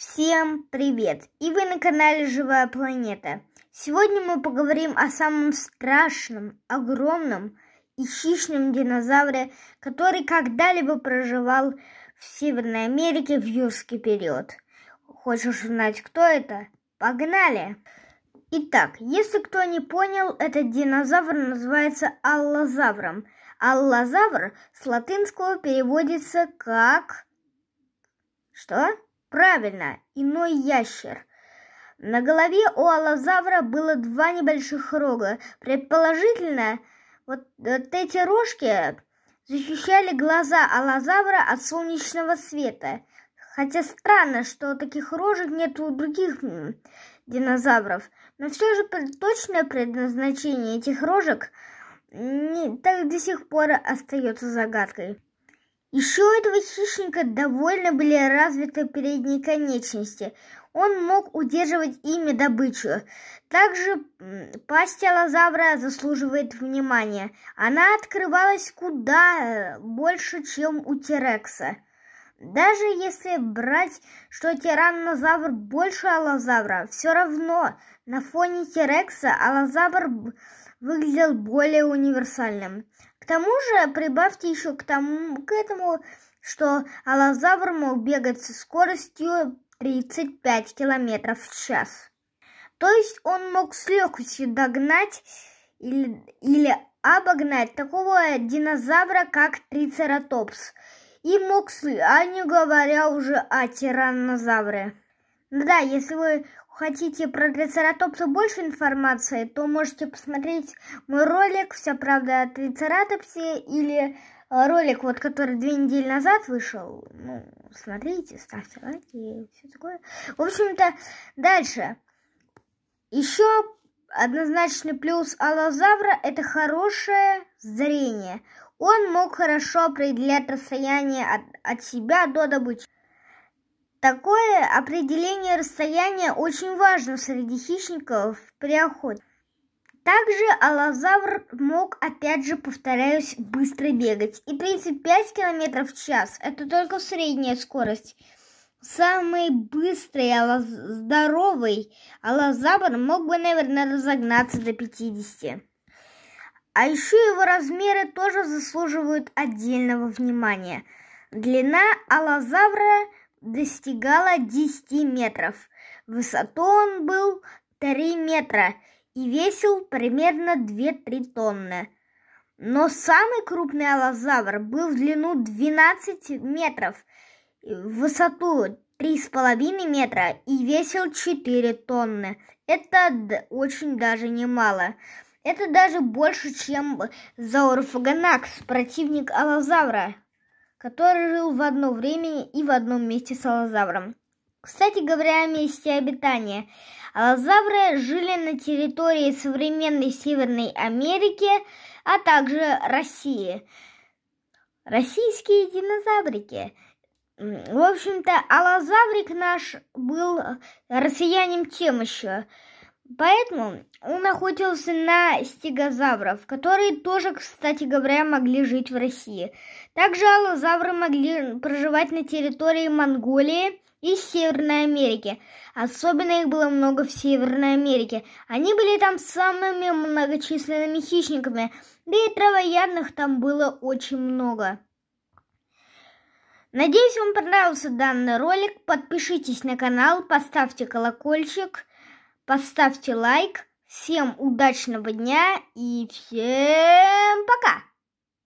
Всем привет! И вы на канале Живая Планета. Сегодня мы поговорим о самом страшном, огромном и хищном динозавре, который когда-либо проживал в Северной Америке в юрский период. Хочешь узнать, кто это? Погнали! Итак, если кто не понял, этот динозавр называется аллозавром. Аллозавр с латинского переводится как... Что? Правильно, иной ящер. На голове у аллозавра было два небольших рога. Предположительно, вот, вот эти рожки защищали глаза аллозавра от солнечного света. Хотя странно, что таких рожек нет у других динозавров. Но все же точное предназначение этих рожек не, так до сих пор остается загадкой. Еще у этого хищника довольно были развиты передние конечности. Он мог удерживать ими добычу. Также пасть алозавра заслуживает внимания. Она открывалась куда э, больше, чем у Терекса. Даже если брать, что тираннозавр больше алозавра, все равно на фоне Терекса алозавр выглядел более универсальным тому же прибавьте еще к, тому, к этому, что аллозавр мог бегать со скоростью 35 километров в час. То есть он мог с легкостью догнать или, или обогнать такого динозавра, как трицератопс. И мог, а не говоря уже о тираннозавре. Да, если вы хотите про трицератопса больше информации, то можете посмотреть мой ролик «Вся правда о трицератопсе» или э, ролик, вот, который две недели назад вышел. Ну, смотрите, ставьте лайки и все такое. В общем-то, дальше. Еще однозначный плюс аллозавра – это хорошее зрение. Он мог хорошо определять расстояние от, от себя до добычи. Такое определение расстояния очень важно среди хищников при охоте. Также аллозавр мог, опять же, повторяюсь, быстро бегать. И в принципе, 5 км в час – это только средняя скорость. Самый быстрый, аллоз... здоровый аллозавр мог бы, наверное, разогнаться до 50. А еще его размеры тоже заслуживают отдельного внимания. Длина аллозавра достигала 10 метров. В высоту он был 3 метра и весил примерно 2-3 тонны. Но самый крупный аллозавр был в длину 12 метров, в высоту 3,5 метра и весил 4 тонны. Это очень даже немало. Это даже больше, чем Заурфаганакс, противник аллозавра который жил в одно время и в одном месте с аллозавром. Кстати говоря, о месте обитания. Аллозавры жили на территории современной Северной Америки, а также России. Российские динозаврики. В общем-то, аллозаврик наш был россиянин тем еще – Поэтому он охотился на стегозавров, которые тоже, кстати говоря, могли жить в России. Также аллозавры могли проживать на территории Монголии и Северной Америки. Особенно их было много в Северной Америке. Они были там самыми многочисленными хищниками, да и травоядных там было очень много. Надеюсь, вам понравился данный ролик. Подпишитесь на канал, поставьте колокольчик – Поставьте лайк. Всем удачного дня и всем пока!